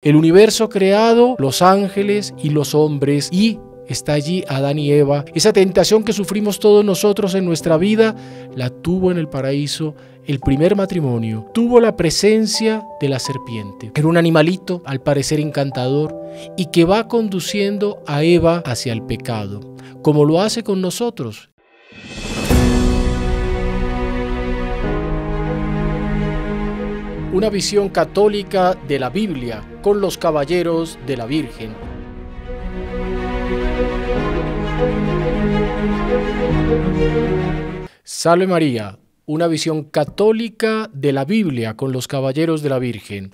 El universo creado, los ángeles y los hombres y está allí Adán y Eva. Esa tentación que sufrimos todos nosotros en nuestra vida la tuvo en el paraíso el primer matrimonio. Tuvo la presencia de la serpiente. Era un animalito, al parecer encantador, y que va conduciendo a Eva hacia el pecado, como lo hace con nosotros. Una visión católica de la Biblia con los caballeros de la Virgen. Salve María, una visión católica de la Biblia con los caballeros de la Virgen.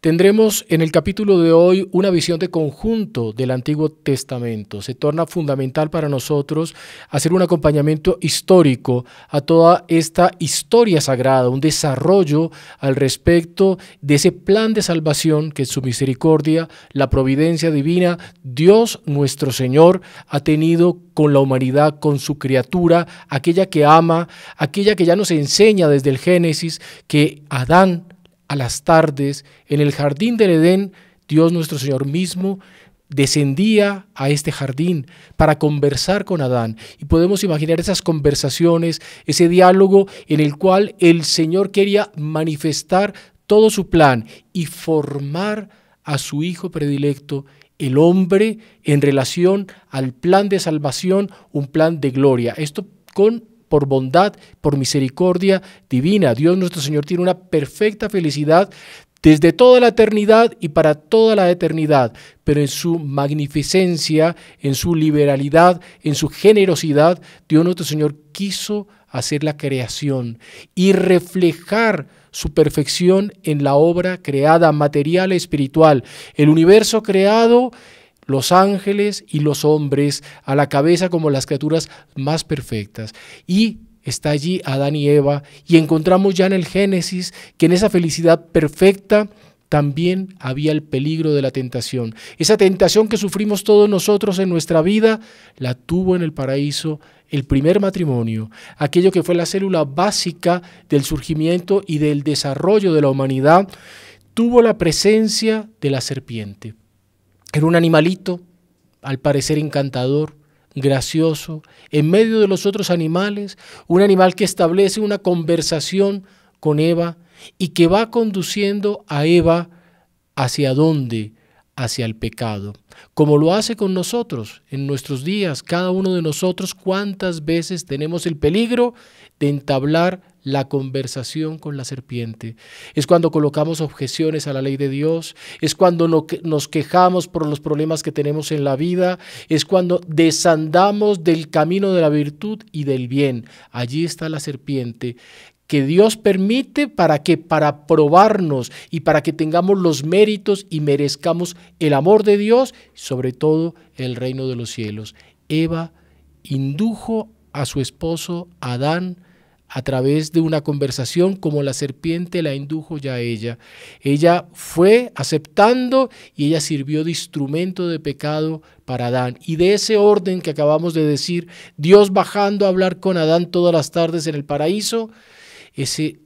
Tendremos en el capítulo de hoy una visión de conjunto del Antiguo Testamento. Se torna fundamental para nosotros hacer un acompañamiento histórico a toda esta historia sagrada, un desarrollo al respecto de ese plan de salvación que su misericordia, la providencia divina, Dios nuestro Señor ha tenido con la humanidad, con su criatura, aquella que ama, aquella que ya nos enseña desde el Génesis que Adán a las tardes, en el jardín del Edén, Dios nuestro Señor mismo descendía a este jardín para conversar con Adán. Y podemos imaginar esas conversaciones, ese diálogo en el cual el Señor quería manifestar todo su plan y formar a su Hijo predilecto, el hombre, en relación al plan de salvación, un plan de gloria. Esto con por bondad, por misericordia divina. Dios nuestro Señor tiene una perfecta felicidad desde toda la eternidad y para toda la eternidad, pero en su magnificencia, en su liberalidad, en su generosidad, Dios nuestro Señor quiso hacer la creación y reflejar su perfección en la obra creada, material, e espiritual. El universo creado los ángeles y los hombres a la cabeza como las criaturas más perfectas. Y está allí Adán y Eva y encontramos ya en el Génesis que en esa felicidad perfecta también había el peligro de la tentación. Esa tentación que sufrimos todos nosotros en nuestra vida, la tuvo en el paraíso el primer matrimonio, aquello que fue la célula básica del surgimiento y del desarrollo de la humanidad, tuvo la presencia de la serpiente. Era un animalito, al parecer encantador, gracioso, en medio de los otros animales, un animal que establece una conversación con Eva y que va conduciendo a Eva hacia dónde? Hacia el pecado. Como lo hace con nosotros en nuestros días, cada uno de nosotros, cuántas veces tenemos el peligro de entablar la conversación con la serpiente, es cuando colocamos objeciones a la ley de Dios, es cuando nos quejamos por los problemas que tenemos en la vida, es cuando desandamos del camino de la virtud y del bien. Allí está la serpiente que Dios permite para que para probarnos y para que tengamos los méritos y merezcamos el amor de Dios, sobre todo el reino de los cielos. Eva indujo a su esposo Adán a través de una conversación como la serpiente la indujo ya a ella. Ella fue aceptando y ella sirvió de instrumento de pecado para Adán. Y de ese orden que acabamos de decir, Dios bajando a hablar con Adán todas las tardes en el paraíso, ese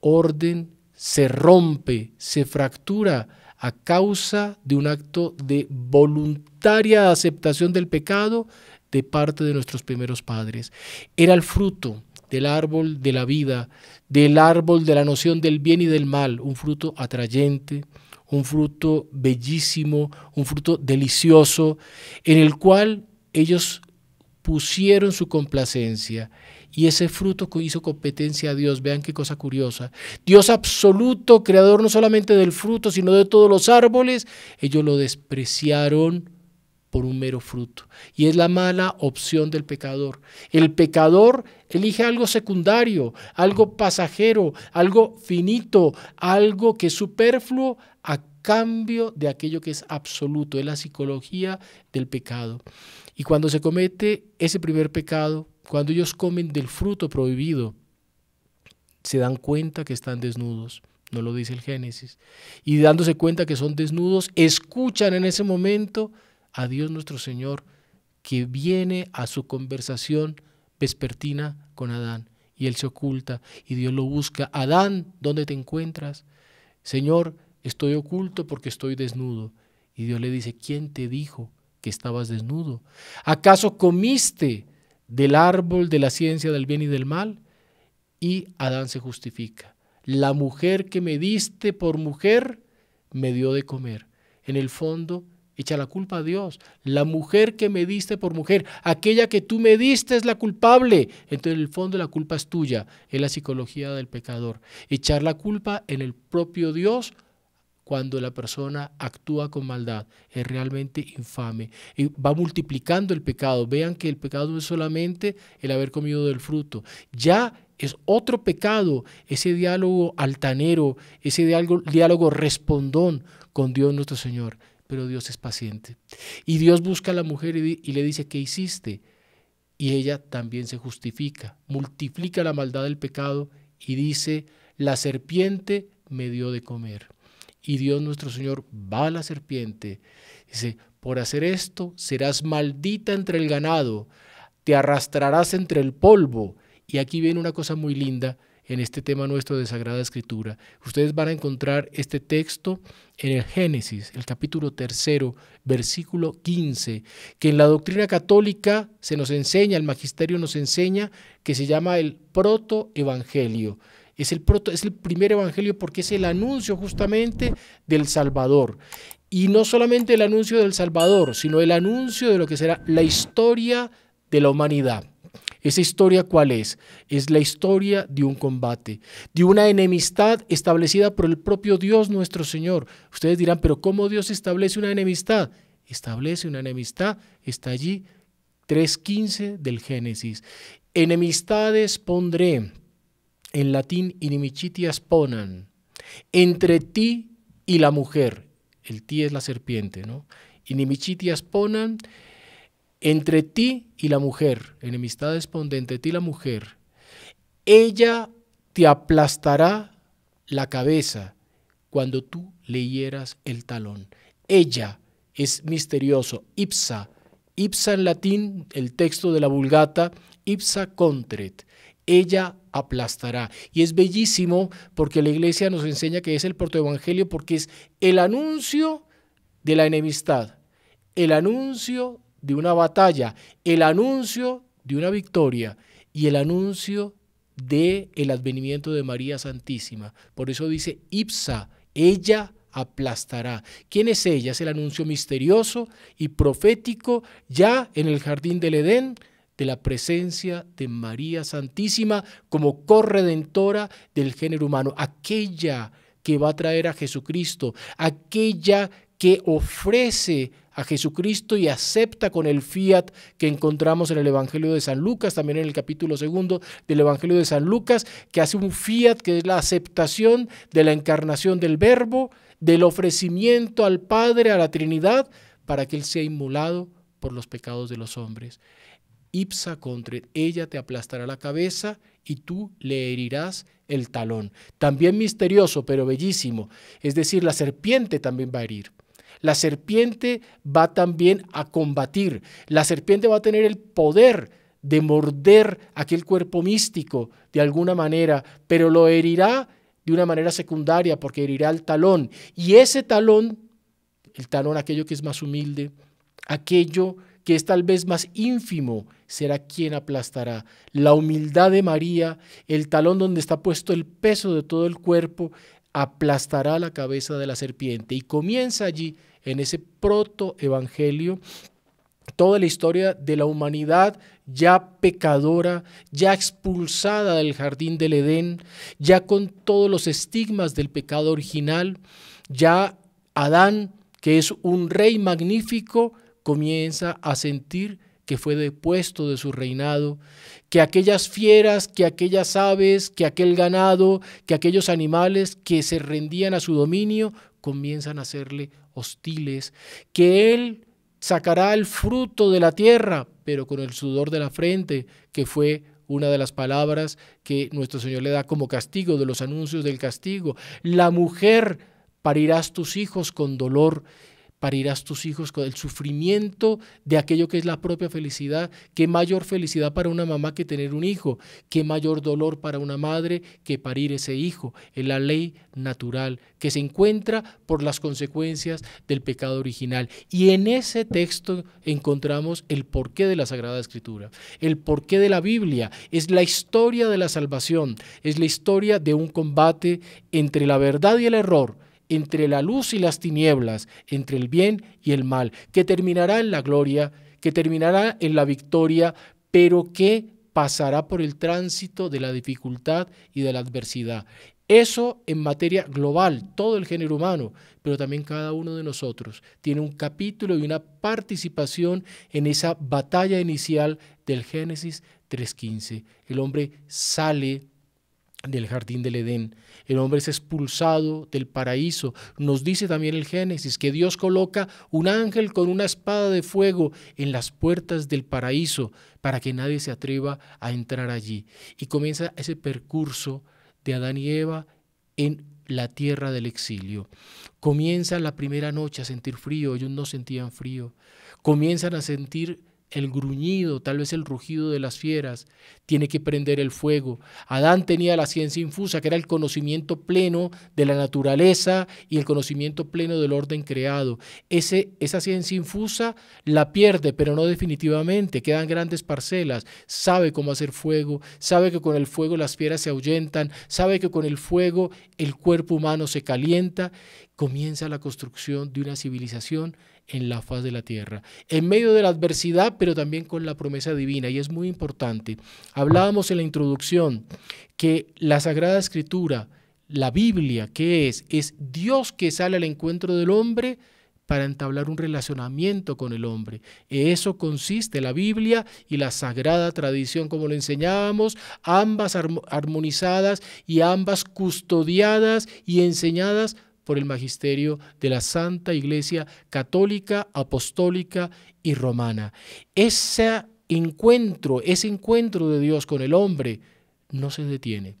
orden se rompe, se fractura a causa de un acto de voluntaria aceptación del pecado de parte de nuestros primeros padres. Era el fruto del árbol de la vida, del árbol de la noción del bien y del mal, un fruto atrayente, un fruto bellísimo, un fruto delicioso, en el cual ellos pusieron su complacencia y ese fruto hizo competencia a Dios. Vean qué cosa curiosa. Dios absoluto, creador no solamente del fruto, sino de todos los árboles, ellos lo despreciaron por un mero fruto. Y es la mala opción del pecador. El pecador elige algo secundario, algo pasajero, algo finito, algo que es superfluo a cambio de aquello que es absoluto. Es la psicología del pecado. Y cuando se comete ese primer pecado, cuando ellos comen del fruto prohibido, se dan cuenta que están desnudos. No lo dice el Génesis. Y dándose cuenta que son desnudos, escuchan en ese momento a Dios nuestro Señor que viene a su conversación vespertina con Adán y él se oculta y Dios lo busca. Adán, ¿dónde te encuentras? Señor, estoy oculto porque estoy desnudo. Y Dios le dice, ¿quién te dijo que estabas desnudo? ¿Acaso comiste del árbol de la ciencia del bien y del mal? Y Adán se justifica. La mujer que me diste por mujer me dio de comer. En el fondo, Echa la culpa a Dios. La mujer que me diste por mujer, aquella que tú me diste es la culpable. Entonces, en el fondo, la culpa es tuya. Es la psicología del pecador. Echar la culpa en el propio Dios cuando la persona actúa con maldad. Es realmente infame. Y va multiplicando el pecado. Vean que el pecado no es solamente el haber comido del fruto. Ya es otro pecado ese diálogo altanero, ese diálogo respondón con Dios nuestro Señor pero Dios es paciente. Y Dios busca a la mujer y, le dice, ¿qué hiciste? Y ella también se justifica, multiplica la maldad del pecado y dice, la serpiente me dio de comer. Y Dios nuestro Señor va a la serpiente. Dice, por hacer esto serás maldita entre el ganado, te arrastrarás entre el polvo. Y aquí viene una cosa muy linda en este tema nuestro de Sagrada Escritura. Ustedes van a encontrar este texto en el Génesis, el capítulo tercero, versículo 15, que en la doctrina católica se nos enseña, el magisterio nos enseña, que se llama el protoevangelio. Es el, proto, es el primer evangelio porque es el anuncio justamente del Salvador. Y no solamente el anuncio del Salvador, sino el anuncio de lo que será la historia de la humanidad. ¿Esa historia cuál es? Es la historia de un combate, de una enemistad establecida por el propio Dios nuestro Señor. Ustedes dirán, pero ¿cómo Dios establece una enemistad? Establece una enemistad, está allí 3.15 del Génesis. Enemistades pondré, en latín inimicitias ponan, entre ti y la mujer. El ti es la serpiente, ¿no? Inimicitias ponan, entre ti y la mujer, enemistad esponde entre ti y la mujer, ella te aplastará la cabeza cuando tú le hieras el talón. Ella es misterioso, ipsa, ipsa en latín, el texto de la Vulgata, ipsa contret, ella aplastará. Y es bellísimo porque la iglesia nos enseña que es el evangelio porque es el anuncio de la enemistad, el anuncio de una batalla, el anuncio de una victoria y el anuncio de el advenimiento de María Santísima. Por eso dice Ipsa, ella aplastará. ¿Quién es ella? Es el anuncio misterioso y profético ya en el jardín del Edén de la presencia de María Santísima como corredentora del género humano, aquella que va a traer a Jesucristo, aquella que ofrece a Jesucristo y acepta con el fiat que encontramos en el Evangelio de San Lucas, también en el capítulo segundo del Evangelio de San Lucas, que hace un fiat que es la aceptación de la encarnación del Verbo, del ofrecimiento al Padre, a la Trinidad, para que Él sea inmolado por los pecados de los hombres. Ipsa contra ella te aplastará la cabeza y tú le herirás el talón. También misterioso, pero bellísimo. Es decir, la serpiente también va a herir. La serpiente va también a combatir. La serpiente va a tener el poder de morder aquel cuerpo místico de alguna manera, pero lo herirá de una manera secundaria porque herirá el talón. Y ese talón, el talón aquello que es más humilde, aquello que es tal vez más ínfimo, será quien aplastará. La humildad de María, el talón donde está puesto el peso de todo el cuerpo, aplastará la cabeza de la serpiente. Y comienza allí en ese protoevangelio, toda la historia de la humanidad ya pecadora, ya expulsada del jardín del Edén, ya con todos los estigmas del pecado original, ya Adán, que es un rey magnífico, comienza a sentir que fue depuesto de su reinado, que aquellas fieras, que aquellas aves, que aquel ganado, que aquellos animales que se rendían a su dominio comienzan a serle hostiles, que Él sacará el fruto de la tierra, pero con el sudor de la frente, que fue una de las palabras que nuestro Señor le da como castigo, de los anuncios del castigo. La mujer parirás tus hijos con dolor parirás tus hijos con el sufrimiento de aquello que es la propia felicidad. Qué mayor felicidad para una mamá que tener un hijo, qué mayor dolor para una madre que parir ese hijo. Es la ley natural que se encuentra por las consecuencias del pecado original. Y en ese texto encontramos el porqué de la Sagrada Escritura, el porqué de la Biblia. Es la historia de la salvación, es la historia de un combate entre la verdad y el error entre la luz y las tinieblas, entre el bien y el mal, que terminará en la gloria, que terminará en la victoria, pero que pasará por el tránsito de la dificultad y de la adversidad. Eso en materia global, todo el género humano, pero también cada uno de nosotros tiene un capítulo y una participación en esa batalla inicial del Génesis 3.15. El hombre sale del jardín del Edén. El hombre es expulsado del paraíso. Nos dice también el Génesis que Dios coloca un ángel con una espada de fuego en las puertas del paraíso para que nadie se atreva a entrar allí. Y comienza ese percurso de Adán y Eva en la tierra del exilio. Comienza la primera noche a sentir frío, ellos no sentían frío. Comienzan a sentir el gruñido, tal vez el rugido de las fieras. Tiene que prender el fuego. Adán tenía la ciencia infusa, que era el conocimiento pleno de la naturaleza y el conocimiento pleno del orden creado. Ese, esa ciencia infusa la pierde, pero no definitivamente. Quedan grandes parcelas. Sabe cómo hacer fuego, sabe que con el fuego las fieras se ahuyentan, sabe que con el fuego el cuerpo humano se calienta. Comienza la construcción de una civilización en la faz de la tierra, en medio de la adversidad, pero también con la promesa divina. Y es muy importante. Hablábamos en la introducción que la Sagrada Escritura, la Biblia, ¿qué es? Es Dios que sale al encuentro del hombre para entablar un relacionamiento con el hombre. Eso consiste la Biblia y la sagrada tradición, como lo enseñábamos, ambas armonizadas y ambas custodiadas y enseñadas por el magisterio de la Santa Iglesia Católica, Apostólica y Romana. Ese encuentro, ese encuentro de Dios con el hombre no se detiene.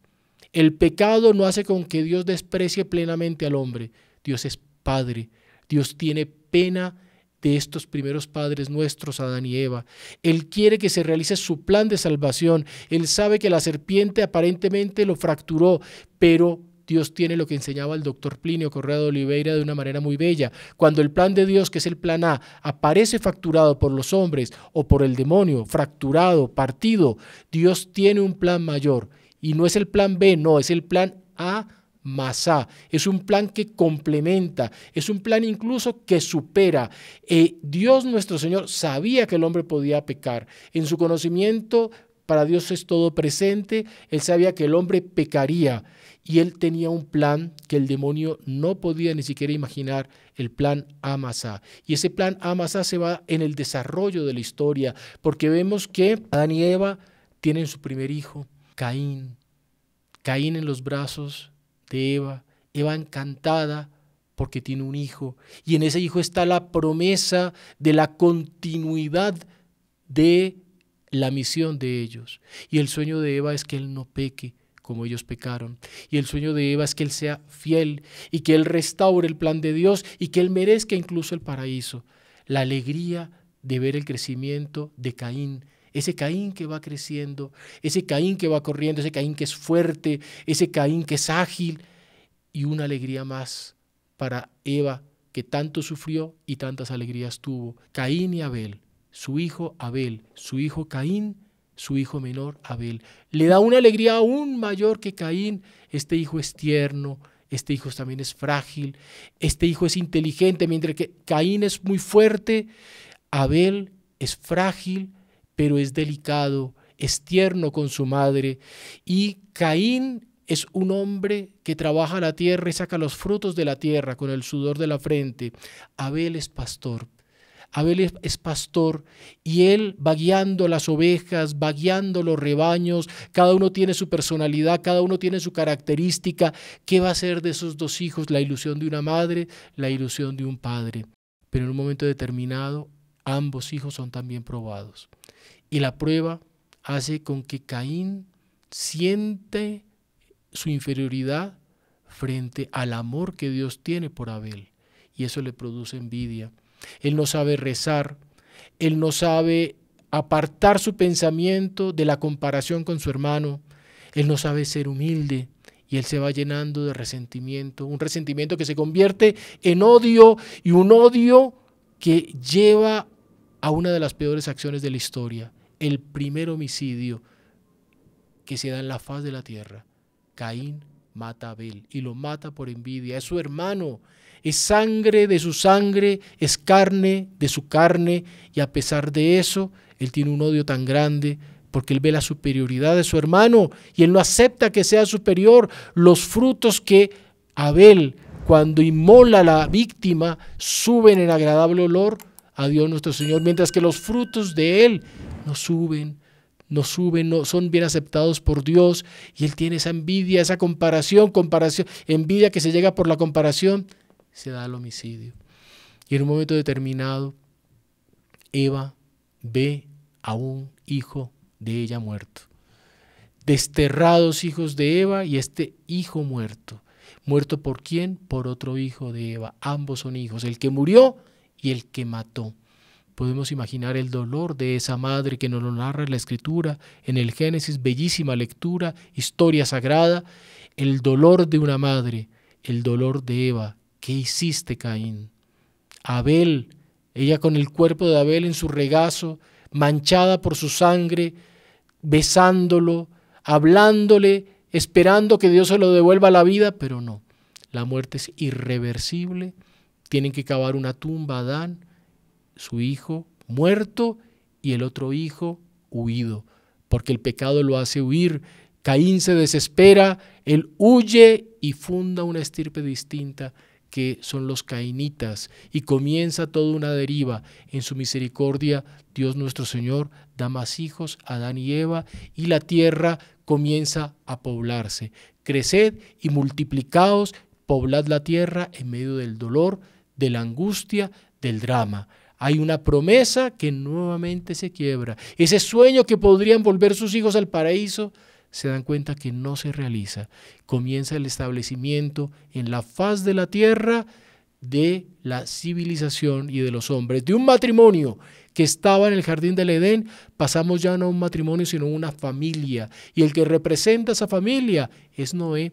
El pecado no hace con que Dios desprecie plenamente al hombre. Dios es Padre. Dios tiene pena de estos primeros padres nuestros, Adán y Eva. Él quiere que se realice su plan de salvación. Él sabe que la serpiente aparentemente lo fracturó, pero Dios tiene lo que enseñaba el doctor Plinio Correa de Oliveira de una manera muy bella. Cuando el plan de Dios, que es el plan A, aparece facturado por los hombres o por el demonio, fracturado, partido, Dios tiene un plan mayor. Y no es el plan B, no, es el plan A más A. Es un plan que complementa, es un plan incluso que supera. Eh, Dios nuestro Señor sabía que el hombre podía pecar. En su conocimiento, para Dios es todo presente, él sabía que el hombre pecaría. Y él tenía un plan que el demonio no podía ni siquiera imaginar, el plan Amasa. Y ese plan Amasa se va en el desarrollo de la historia, porque vemos que Adán y Eva tienen su primer hijo, Caín. Caín en los brazos de Eva, Eva encantada porque tiene un hijo. Y en ese hijo está la promesa de la continuidad de la misión de ellos. Y el sueño de Eva es que él no peque como ellos pecaron. Y el sueño de Eva es que Él sea fiel y que Él restaure el plan de Dios y que Él merezca incluso el paraíso. La alegría de ver el crecimiento de Caín. Ese Caín que va creciendo, ese Caín que va corriendo, ese Caín que es fuerte, ese Caín que es ágil. Y una alegría más para Eva que tanto sufrió y tantas alegrías tuvo. Caín y Abel, su hijo Abel, su hijo Caín su hijo menor, Abel. Le da una alegría aún mayor que Caín. Este hijo es tierno, este hijo también es frágil, este hijo es inteligente, mientras que Caín es muy fuerte, Abel es frágil, pero es delicado, es tierno con su madre. Y Caín es un hombre que trabaja la tierra y saca los frutos de la tierra con el sudor de la frente. Abel es pastor, Abel es, pastor y él va guiando las ovejas, va guiando los rebaños, cada uno tiene su personalidad, cada uno tiene su característica. ¿Qué va a ser de esos dos hijos? La ilusión de una madre, la ilusión de un padre. Pero en un momento determinado, ambos hijos son también probados. Y la prueba hace con que Caín siente su inferioridad frente al amor que Dios tiene por Abel. Y eso le produce envidia él no sabe rezar, él no sabe apartar su pensamiento de la comparación con su hermano, él no sabe ser humilde y él se va llenando de resentimiento, un resentimiento que se convierte en odio y un odio que lleva a una de las peores acciones de la historia, el primer homicidio que se da en la faz de la tierra. Caín mata a Abel y lo mata por envidia, es su hermano, es sangre de su sangre, es carne de su carne, y a pesar de eso, él tiene un odio tan grande porque él ve la superioridad de su hermano y él no acepta que sea superior los frutos que Abel, cuando inmola a la víctima, suben en agradable olor a Dios nuestro Señor, mientras que los frutos de él no suben, no suben, no son bien aceptados por Dios y él tiene esa envidia, esa comparación, comparación, envidia que se llega por la comparación se da el homicidio. Y en un momento determinado, Eva ve a un hijo de ella muerto. Desterrados hijos de Eva y este hijo muerto. ¿Muerto por quién? Por otro hijo de Eva. Ambos son hijos, el que murió y el que mató. Podemos imaginar el dolor de esa madre que nos lo narra la escritura, en el Génesis, bellísima lectura, historia sagrada, el dolor de una madre, el dolor de Eva, ¿Qué hiciste, Caín? Abel, ella con el cuerpo de Abel en su regazo, manchada por su sangre, besándolo, hablándole, esperando que Dios se lo devuelva la vida, pero no. La muerte es irreversible. Tienen que cavar una tumba Adán, su hijo muerto y el otro hijo huido, porque el pecado lo hace huir. Caín se desespera, él huye y funda una estirpe distinta que son los cainitas, y comienza toda una deriva. En su misericordia, Dios nuestro Señor da más hijos a Adán y Eva, y la tierra comienza a poblarse. Creced y multiplicaos, poblad la tierra en medio del dolor, de la angustia, del drama. Hay una promesa que nuevamente se quiebra. Ese sueño que podrían volver sus hijos al paraíso se dan cuenta que no se realiza. Comienza el establecimiento en la faz de la tierra de la civilización y de los hombres. De un matrimonio que estaba en el jardín del Edén, pasamos ya no a un matrimonio, sino a una familia. Y el que representa esa familia es Noé.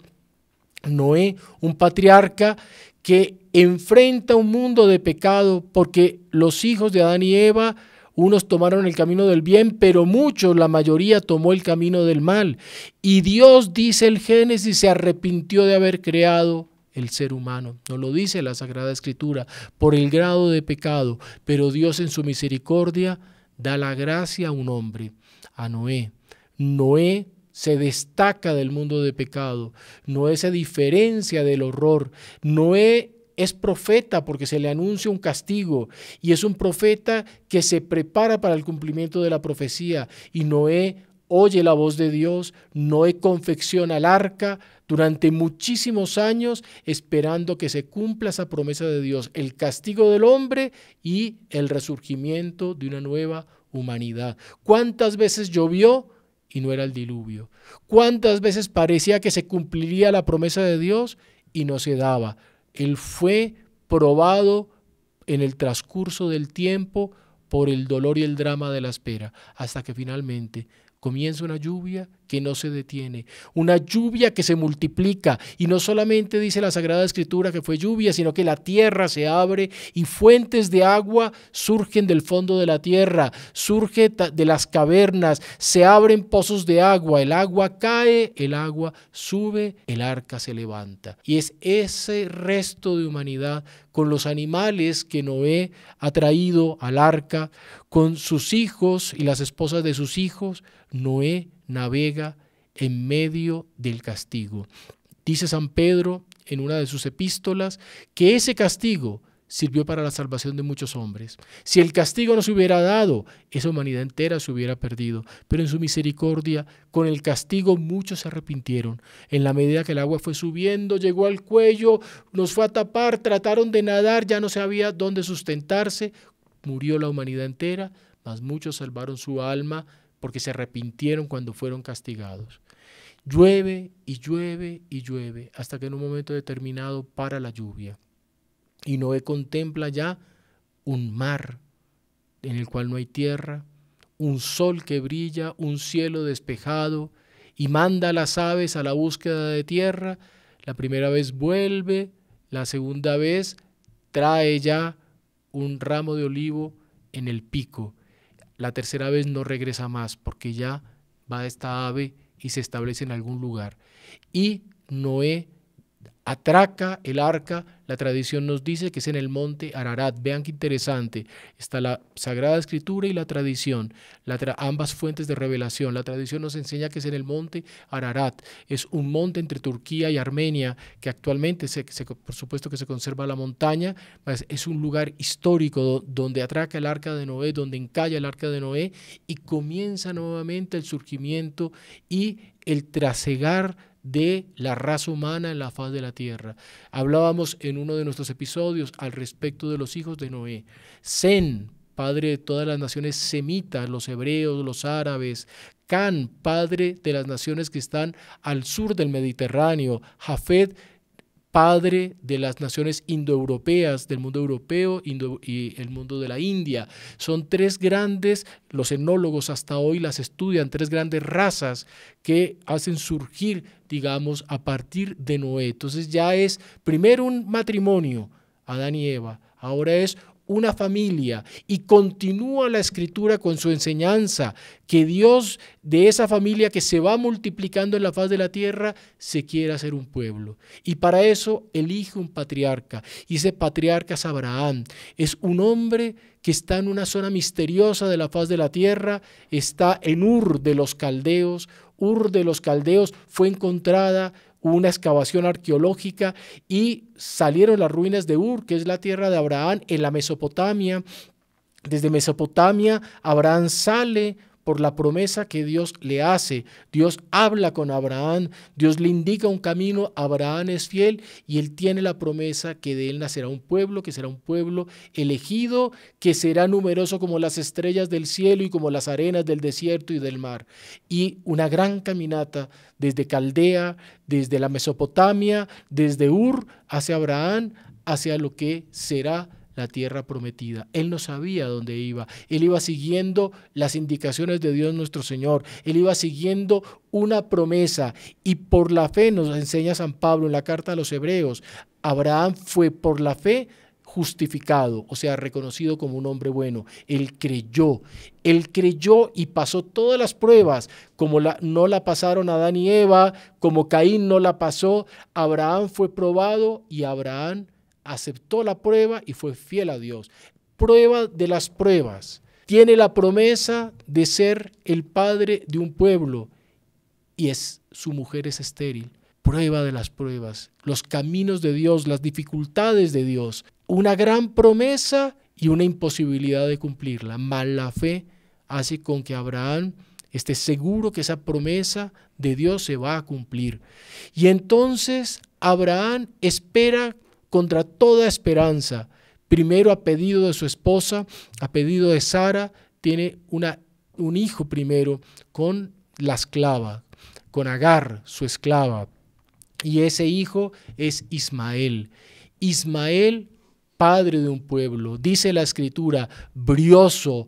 Noé, un patriarca que enfrenta un mundo de pecado porque los hijos de Adán y Eva unos tomaron el camino del bien, pero muchos, la mayoría, tomó el camino del mal. Y Dios, dice el Génesis, se arrepintió de haber creado el ser humano. No lo dice la Sagrada Escritura por el grado de pecado, pero Dios en su misericordia da la gracia a un hombre, a Noé. Noé se destaca del mundo de pecado, Noé se diferencia del horror, Noé es profeta porque se le anuncia un castigo y es un profeta que se prepara para el cumplimiento de la profecía. Y Noé oye la voz de Dios, Noé confecciona el arca durante muchísimos años esperando que se cumpla esa promesa de Dios, el castigo del hombre y el resurgimiento de una nueva humanidad. ¿Cuántas veces llovió? y no era el diluvio. ¿Cuántas veces parecía que se cumpliría la promesa de Dios y no se daba? Él fue probado en el transcurso del tiempo por el dolor y el drama de la espera, hasta que finalmente comienza una lluvia que no se detiene, una lluvia que se multiplica y no solamente dice la Sagrada Escritura que fue lluvia, sino que la tierra se abre y fuentes de agua surgen del fondo de la tierra, surge de las cavernas, se abren pozos de agua, el agua cae, el agua sube, el arca se levanta. Y es ese resto de humanidad con los animales que Noé ha traído al arca, con sus hijos y las esposas de sus hijos, Noé navega en medio del castigo. Dice San Pedro en una de sus epístolas que ese castigo sirvió para la salvación de muchos hombres. Si el castigo no se hubiera dado, esa humanidad entera se hubiera perdido. Pero en su misericordia, con el castigo muchos se arrepintieron. En la medida que el agua fue subiendo, llegó al cuello, nos fue a tapar, trataron de nadar, ya no sabía dónde sustentarse, murió la humanidad entera, mas muchos salvaron su alma porque se arrepintieron cuando fueron castigados. Llueve y llueve y llueve hasta que en un momento determinado para la lluvia. Y Noé contempla ya un mar en el cual no hay tierra, un sol que brilla, un cielo despejado, y manda a las aves a la búsqueda de tierra. La primera vez vuelve, la segunda vez trae ya un ramo de olivo en el pico la tercera vez no regresa más porque ya va esta ave y se establece en algún lugar. Y Noé atraca el arca, la tradición nos dice que es en el monte Ararat. Vean qué interesante, está la Sagrada Escritura y la tradición, ambas fuentes de revelación. La tradición nos enseña que es en el monte Ararat, es un monte entre Turquía y Armenia, que actualmente, se, por supuesto que se conserva la montaña, es un lugar histórico donde atraca el arca de Noé, donde encalla el arca de Noé y comienza nuevamente el surgimiento y el trasegar de la raza humana en la faz de la tierra. Hablábamos en uno de nuestros episodios al respecto de los hijos de Noé. Zen, padre de todas las naciones semitas, los hebreos, los árabes. Can, padre de las naciones que están al sur del Mediterráneo. Jafet, padre de las naciones indoeuropeas, del mundo europeo y el mundo de la India. Son tres grandes, los enólogos hasta hoy las estudian, tres grandes razas que hacen surgir digamos, a partir de Noé. Entonces ya es primero un matrimonio, Adán y Eva, ahora es una familia y continúa la escritura con su enseñanza, que Dios de esa familia que se va multiplicando en la faz de la tierra se quiere hacer un pueblo. Y para eso elige un patriarca y ese patriarca es Abraham. Es un hombre que está en una zona misteriosa de la faz de la tierra, está en Ur de los Caldeos, Ur de los Caldeos fue encontrada una excavación arqueológica y salieron las ruinas de Ur, que es la tierra de Abraham, en la Mesopotamia. Desde Mesopotamia, Abraham sale por la promesa que Dios le hace. Dios habla con Abraham, Dios le indica un camino, Abraham es fiel y él tiene la promesa que de él nacerá un pueblo, que será un pueblo elegido, que será numeroso como las estrellas del cielo y como las arenas del desierto y del mar. Y una gran caminata desde Caldea, desde la Mesopotamia, desde Ur hacia Abraham, hacia lo que será la tierra prometida. Él no sabía dónde iba. Él iba siguiendo las indicaciones de Dios nuestro Señor. Él iba siguiendo una promesa. Y por la fe, nos enseña San Pablo en la carta a los Hebreos, Abraham fue por la fe justificado, o sea, reconocido como un hombre bueno. Él creyó, él creyó y pasó todas las pruebas, como la, no la pasaron Adán y Eva, como Caín no la pasó, Abraham fue probado y Abraham aceptó la prueba y fue fiel a Dios. Prueba de las pruebas. Tiene la promesa de ser el padre de un pueblo y es su mujer es estéril. Prueba de las pruebas, los caminos de Dios, las dificultades de Dios, una gran promesa y una imposibilidad de cumplirla. Mala fe hace con que Abraham esté seguro que esa promesa de Dios se va a cumplir. Y entonces Abraham espera contra toda esperanza. Primero a pedido de su esposa, a pedido de Sara, tiene una, un hijo primero con la esclava, con Agar, su esclava. Y ese hijo es Ismael. Ismael, padre de un pueblo, dice la escritura, brioso,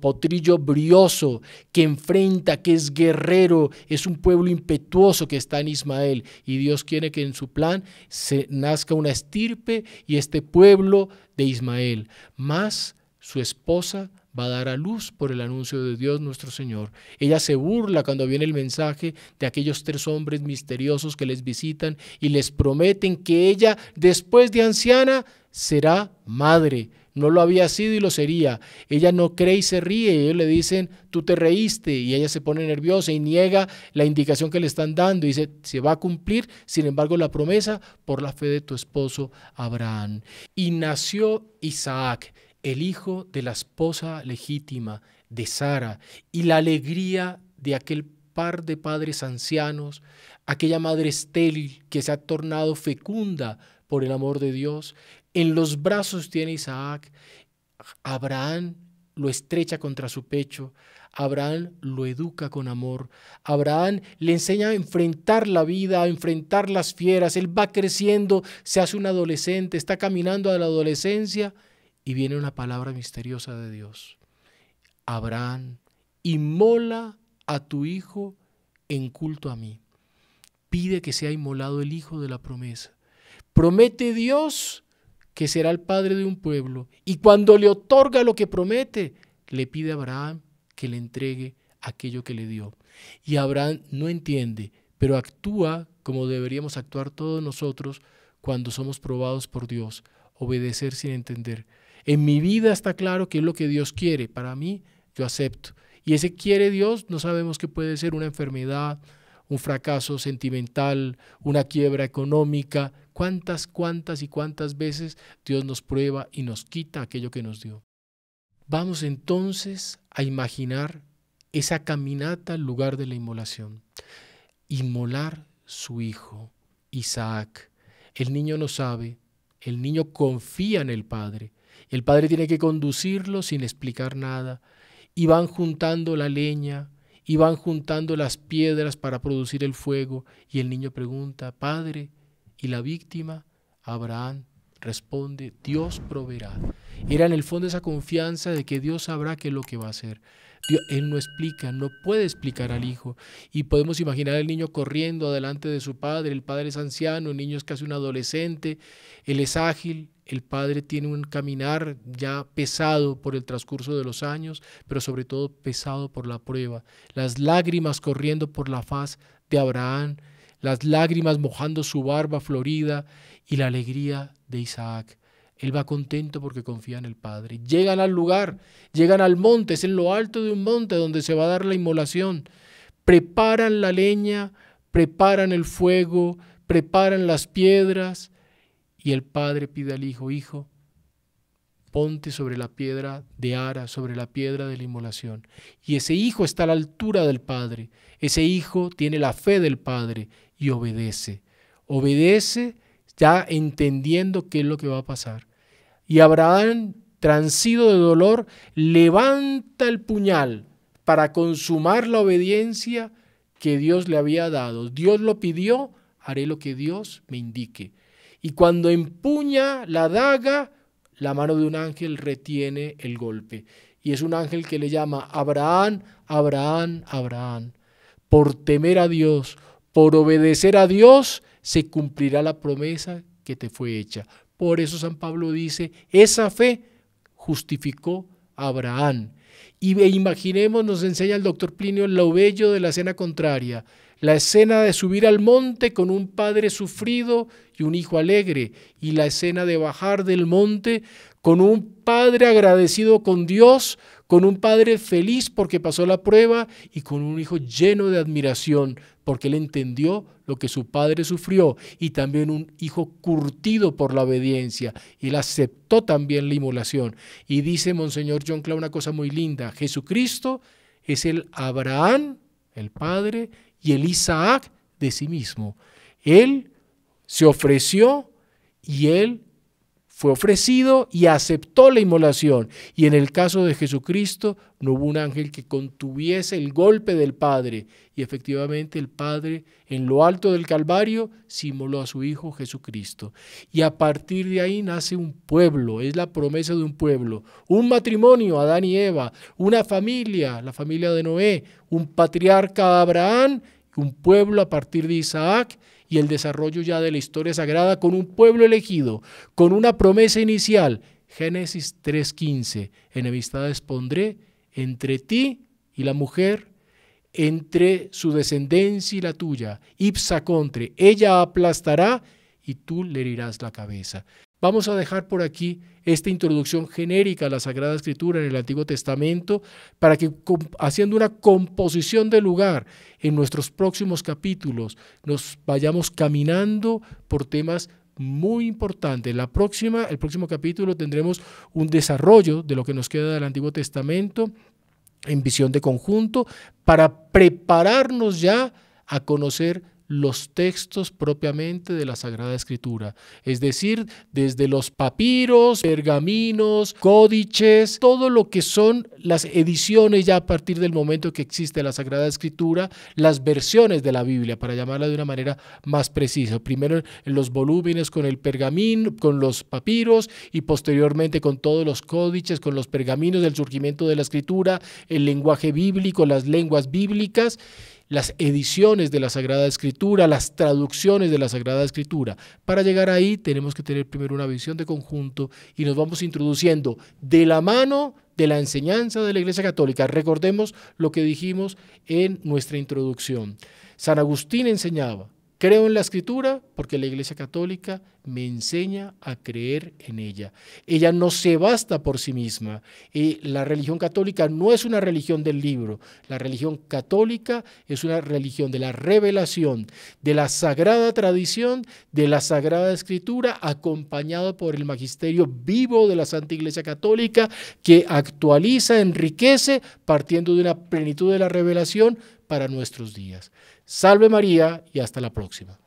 potrillo brioso que enfrenta, que es guerrero, es un pueblo impetuoso que está en Ismael. Y Dios quiere que en su plan se nazca una estirpe y este pueblo de Ismael. Más su esposa va a dar a luz por el anuncio de Dios nuestro Señor. Ella se burla cuando viene el mensaje de aquellos tres hombres misteriosos que les visitan y les prometen que ella, después de anciana, será madre. No lo había sido y lo sería. Ella no cree y se ríe. Y ellos le dicen, tú te reíste. Y ella se pone nerviosa y niega la indicación que le están dando. Y dice, se va a cumplir, sin embargo, la promesa por la fe de tu esposo Abraham. Y nació Isaac, el hijo de la esposa legítima de Sara. Y la alegría de aquel par de padres ancianos, aquella madre estéril que se ha tornado fecunda por el amor de Dios, en los brazos tiene Isaac. Abraham lo estrecha contra su pecho. Abraham lo educa con amor. Abraham le enseña a enfrentar la vida, a enfrentar las fieras. Él va creciendo, se hace un adolescente, está caminando a la adolescencia y viene una palabra misteriosa de Dios. Abraham, inmola a tu hijo en culto a mí. Pide que sea inmolado el hijo de la promesa. Promete Dios que será el padre de un pueblo, y cuando le otorga lo que promete, le pide a Abraham que le entregue aquello que le dio. Y Abraham no entiende, pero actúa como deberíamos actuar todos nosotros cuando somos probados por Dios, obedecer sin entender. En mi vida está claro que es lo que Dios quiere, para mí yo acepto. Y ese quiere Dios no sabemos que puede ser una enfermedad, un fracaso sentimental, una quiebra económica, cuántas, cuántas y cuántas veces Dios nos prueba y nos quita aquello que nos dio. Vamos entonces a imaginar esa caminata al lugar de la inmolación. Inmolar su hijo, Isaac. El niño no sabe, el niño confía en el Padre. El Padre tiene que conducirlo sin explicar nada. Y van juntando la leña, y van juntando las piedras para producir el fuego. Y el niño pregunta, Padre, y la víctima, Abraham, responde, Dios proveerá. Era en el fondo esa confianza de que Dios sabrá qué es lo que va a hacer. él no explica, no puede explicar al hijo. Y podemos imaginar al niño corriendo adelante de su padre, el padre es anciano, el niño es casi un adolescente, él es ágil, el padre tiene un caminar ya pesado por el transcurso de los años, pero sobre todo pesado por la prueba. Las lágrimas corriendo por la faz de Abraham las lágrimas mojando su barba florida y la alegría de Isaac. Él va contento porque confía en el Padre. Llegan al lugar, llegan al monte, es en lo alto de un monte donde se va a dar la inmolación. Preparan la leña, preparan el fuego, preparan las piedras y el Padre pide al Hijo, Hijo, ponte sobre la piedra de Ara, sobre la piedra de la inmolación. Y ese Hijo está a la altura del Padre, ese Hijo tiene la fe del Padre y obedece. Obedece ya entendiendo qué es lo que va a pasar. Y Abraham, transido de dolor, levanta el puñal para consumar la obediencia que Dios le había dado. Dios lo pidió, haré lo que Dios me indique. Y cuando empuña la daga, la mano de un ángel retiene el golpe. Y es un ángel que le llama, Abraham, Abraham, Abraham. Por temer a Dios, por obedecer a Dios se cumplirá la promesa que te fue hecha. Por eso San Pablo dice, esa fe justificó a Abraham. Y imaginemos, nos enseña el doctor Plinio, lo bello de la escena contraria, la escena de subir al monte con un padre sufrido y un hijo alegre, y la escena de bajar del monte con un padre agradecido con Dios, con un padre feliz porque pasó la prueba y con un hijo lleno de admiración porque él entendió lo que su padre sufrió y también un hijo curtido por la obediencia. Y él aceptó también la inmolación. Y dice Monseñor John Clau una cosa muy linda, Jesucristo es el Abraham, el Padre, y el Isaac de sí mismo. Él se ofreció y él fue ofrecido y aceptó la inmolación. Y en el caso de Jesucristo no hubo un ángel que contuviese el golpe del Padre. Y efectivamente el Padre en lo alto del Calvario simuló a su Hijo Jesucristo. Y a partir de ahí nace un pueblo, es la promesa de un pueblo, un matrimonio, Adán y Eva, una familia, la familia de Noé, un patriarca Abraham, un pueblo a partir de Isaac y el desarrollo ya de la historia sagrada con un pueblo elegido, con una promesa inicial. Génesis 3:15, enemistades pondré entre ti y la mujer, entre su descendencia y la tuya, ipsa contra ella aplastará y tú le herirás la cabeza. Vamos a dejar por aquí esta introducción genérica a la Sagrada Escritura en el Antiguo Testamento para que haciendo una composición de lugar en nuestros próximos capítulos nos vayamos caminando por temas muy importantes. La próxima, el próximo capítulo tendremos un desarrollo de lo que nos queda del Antiguo Testamento en visión de conjunto para prepararnos ya a conocer los textos propiamente de la Sagrada Escritura, es decir, desde los papiros, pergaminos, códices, todo lo que son las ediciones ya a partir del momento que existe la Sagrada Escritura, las versiones de la Biblia, para llamarla de una manera más precisa. Primero en los volúmenes con el pergamino, con los papiros y posteriormente con todos los códices, con los pergaminos del surgimiento de la Escritura, el lenguaje bíblico, las lenguas bíblicas las ediciones de la Sagrada Escritura, las traducciones de la Sagrada Escritura. Para llegar ahí tenemos que tener primero una visión de conjunto y nos vamos introduciendo de la mano de la enseñanza de la Iglesia Católica. Recordemos lo que dijimos en nuestra introducción. San Agustín enseñaba Creo en la escritura porque la Iglesia Católica me enseña a creer en ella. Ella no se basta por sí misma. Y la religión católica no es una religión del libro. La religión católica es una religión de la revelación, de la sagrada tradición, de la sagrada escritura, acompañada por el magisterio vivo de la Santa Iglesia Católica, que actualiza, enriquece, partiendo de una plenitud de la revelación para nuestros días. Salve María y hasta la próxima.